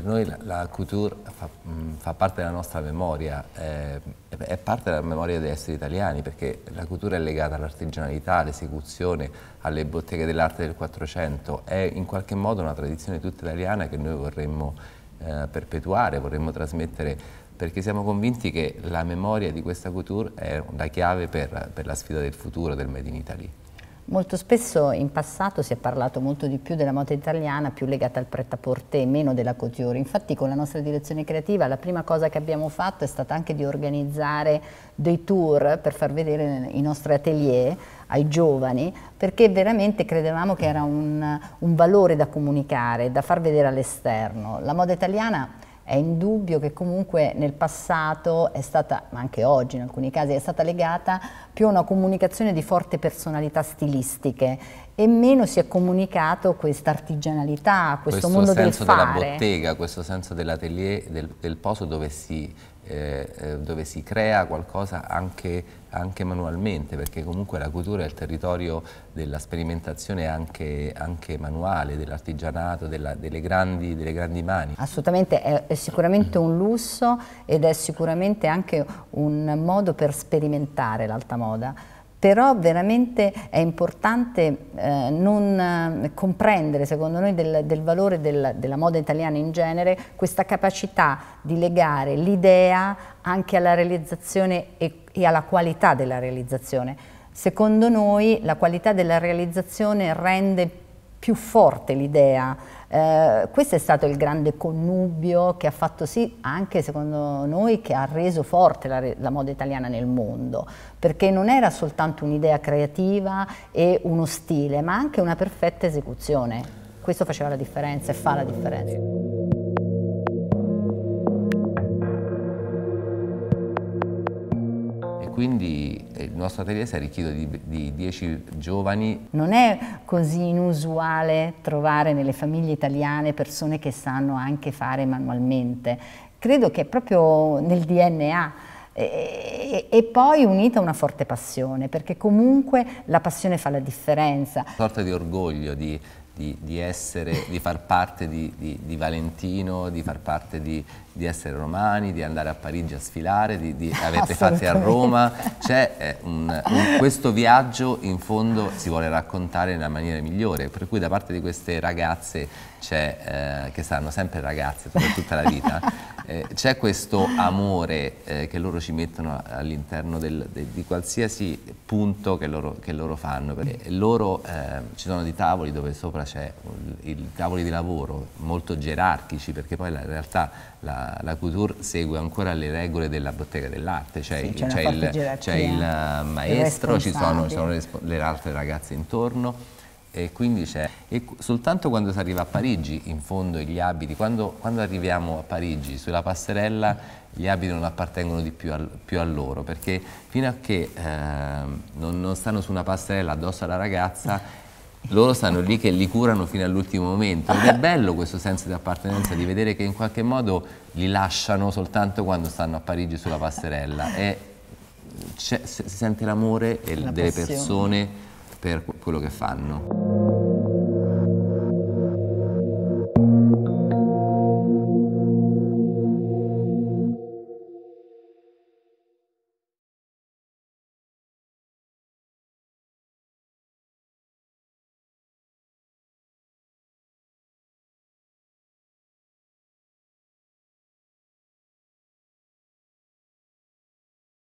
per noi la, la couture fa, mh, mm, fa, parte della nostra memoria, eh, è parte della memoria degli esseri italiani perché la couture è legata all'artigianalità, all'esecuzione, alle botteghe dell'arte del 400, è in qualche modo una tradizione tutta italiana che noi vorremmo eh, perpetuare, vorremmo trasmettere perché siamo convinti che la memoria di questa couture è la chiave per, per la sfida del futuro del Made in Italy. Molto spesso in passato si è parlato molto di più della moda italiana, più legata al pret-à-porter, meno della couture. Infatti con la nostra direzione creativa la prima cosa che abbiamo fatto è stata anche di organizzare dei tour per far vedere i nostri atelier ai giovani perché veramente credevamo che era un, un valore da comunicare, da far vedere all'esterno. La moda italiana è indubbio che comunque nel passato è stata, ma anche oggi in alcuni casi, è stata legata più a una comunicazione di forte personalità stilistiche e meno si è comunicato questa artigianalità, questo, questo mondo del fare. Questo senso della bottega, questo senso dell'atelier, del, del, posto dove si, eh, eh, dove si crea qualcosa anche, anche, manualmente, perché comunque la cultura è il territorio della sperimentazione anche, anche manuale, dell'artigianato, delle, delle, grandi, mani. Assolutamente, è, è sicuramente un lusso ed è sicuramente anche un modo per sperimentare l'alta moda però veramente è importante eh, non eh, comprendere, secondo noi, del, del valore del, della moda italiana in genere, questa capacità di legare l'idea anche alla realizzazione e, e alla qualità della realizzazione. Secondo noi la qualità della realizzazione rende più più forte l'idea. Eh, questo è stato il grande connubio che ha fatto sì, anche secondo noi, che ha reso forte la, la moda italiana nel mondo, perché non era soltanto un'idea creativa e uno stile, ma anche una perfetta esecuzione. Questo faceva la differenza e fa la differenza. quindi eh, il nostro atelier si è arricchito di 10 giovani. Non è così inusuale trovare nelle famiglie italiane persone che sanno anche fare manualmente. Credo che è proprio nel DNA. E, poi unita a una forte passione, perché comunque la passione fa la differenza. Una sorta di orgoglio di, di, di essere, di far parte di, di Valentino, di far parte di, di essere romani, di andare a Parigi a sfilare, di, di avete fatti a Roma, c'è cioè, un, un, questo viaggio in fondo si vuole raccontare nella maniera migliore, per cui da parte di queste ragazze eh, che saranno sempre ragazze per tutta la vita, eh, c'è questo amore eh, che loro ci mettono all'interno de, di qualsiasi punto che loro, che loro fanno, perché loro eh, ci sono dei tavoli dove sopra c'è i tavoli di lavoro molto gerarchici, perché poi la, in realtà la, la, Couture segue ancora le regole della bottega dell'arte, c'è, cioè sì, il, il, maestro, ci sono, ci sono le, le altre ragazze intorno e quindi c'è. E soltanto quando si arriva a Parigi, in fondo gli abiti, quando, quando arriviamo a Parigi sulla passerella gli abiti non appartengono di più, al, più a loro, perché fino a che eh, non, non, stanno su una passerella addosso alla ragazza loro stanno lì che li curano fino all'ultimo momento ed è bello questo senso di appartenenza di vedere che in qualche modo li lasciano soltanto quando stanno a Parigi sulla passerella e si sente l'amore delle persone per quello che fanno.